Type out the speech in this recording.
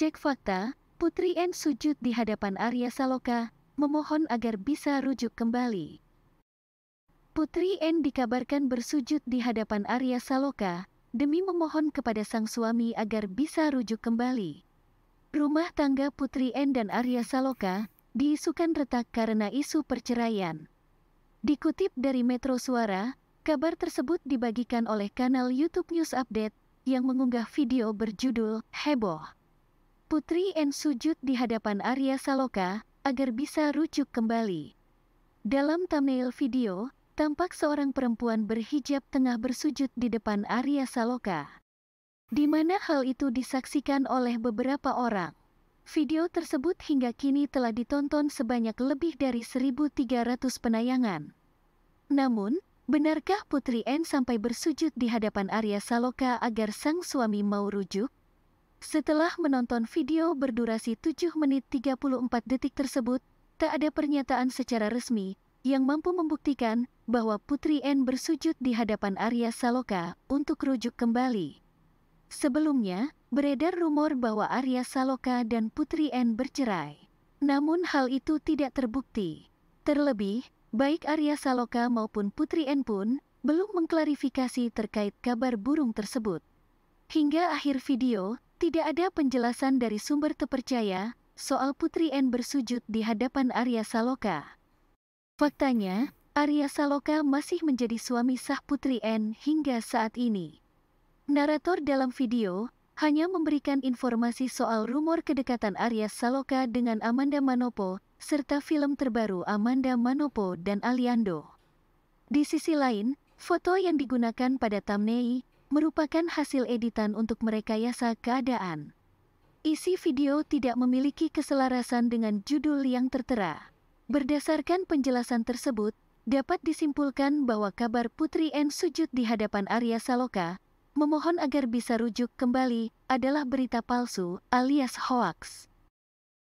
Cek fakta, Putri N sujud di hadapan Arya Saloka, memohon agar bisa rujuk kembali. Putri N dikabarkan bersujud di hadapan Arya Saloka, demi memohon kepada sang suami agar bisa rujuk kembali. Rumah tangga Putri N dan Arya Saloka diisukan retak karena isu perceraian. Dikutip dari Metro Suara, kabar tersebut dibagikan oleh kanal YouTube News Update yang mengunggah video berjudul Heboh. Putri En sujud di hadapan Arya Saloka agar bisa rujuk kembali. Dalam thumbnail video, tampak seorang perempuan berhijab tengah bersujud di depan Arya Saloka. Di mana hal itu disaksikan oleh beberapa orang. Video tersebut hingga kini telah ditonton sebanyak lebih dari 1.300 penayangan. Namun, benarkah Putri En sampai bersujud di hadapan Arya Saloka agar sang suami mau rujuk? Setelah menonton video berdurasi 7 menit 34 detik tersebut, tak ada pernyataan secara resmi yang mampu membuktikan bahwa Putri N bersujud di hadapan Arya Saloka untuk rujuk kembali. Sebelumnya, beredar rumor bahwa Arya Saloka dan Putri N bercerai. Namun hal itu tidak terbukti. Terlebih, baik Arya Saloka maupun Putri N pun belum mengklarifikasi terkait kabar burung tersebut. Hingga akhir video, tidak ada penjelasan dari sumber terpercaya soal Putri N bersujud di hadapan Arya Saloka. Faktanya, Arya Saloka masih menjadi suami sah Putri N hingga saat ini. Narator dalam video hanya memberikan informasi soal rumor kedekatan Arya Saloka dengan Amanda Manopo serta film terbaru Amanda Manopo dan Aliando. Di sisi lain, foto yang digunakan pada thumbnail merupakan hasil editan untuk merekayasa keadaan. Isi video tidak memiliki keselarasan dengan judul yang tertera. Berdasarkan penjelasan tersebut, dapat disimpulkan bahwa kabar Putri N sujud di hadapan Arya Saloka, memohon agar bisa rujuk kembali, adalah berita palsu alias hoaks.